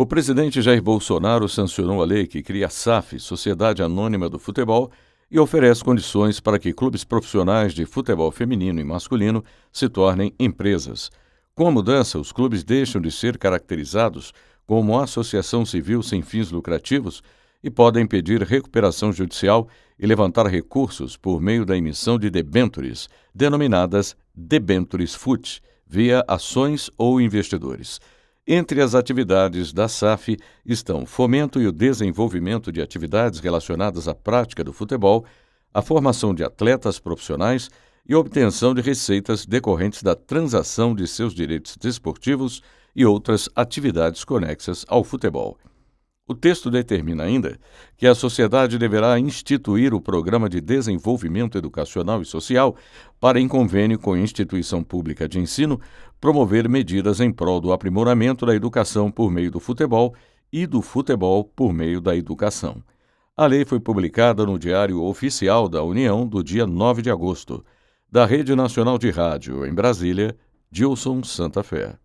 O presidente Jair Bolsonaro sancionou a lei que cria a SAF, Sociedade Anônima do Futebol, e oferece condições para que clubes profissionais de futebol feminino e masculino se tornem empresas. Com a mudança, os clubes deixam de ser caracterizados como associação civil sem fins lucrativos e podem pedir recuperação judicial e levantar recursos por meio da emissão de debentures, denominadas debentures FUT, via ações ou investidores. Entre as atividades da SAF estão fomento e o desenvolvimento de atividades relacionadas à prática do futebol, a formação de atletas profissionais e obtenção de receitas decorrentes da transação de seus direitos desportivos e outras atividades conexas ao futebol. O texto determina ainda que a sociedade deverá instituir o Programa de Desenvolvimento Educacional e Social para, em convênio com a instituição pública de ensino, promover medidas em prol do aprimoramento da educação por meio do futebol e do futebol por meio da educação. A lei foi publicada no Diário Oficial da União do dia 9 de agosto. Da Rede Nacional de Rádio, em Brasília, Gilson Santa Fé.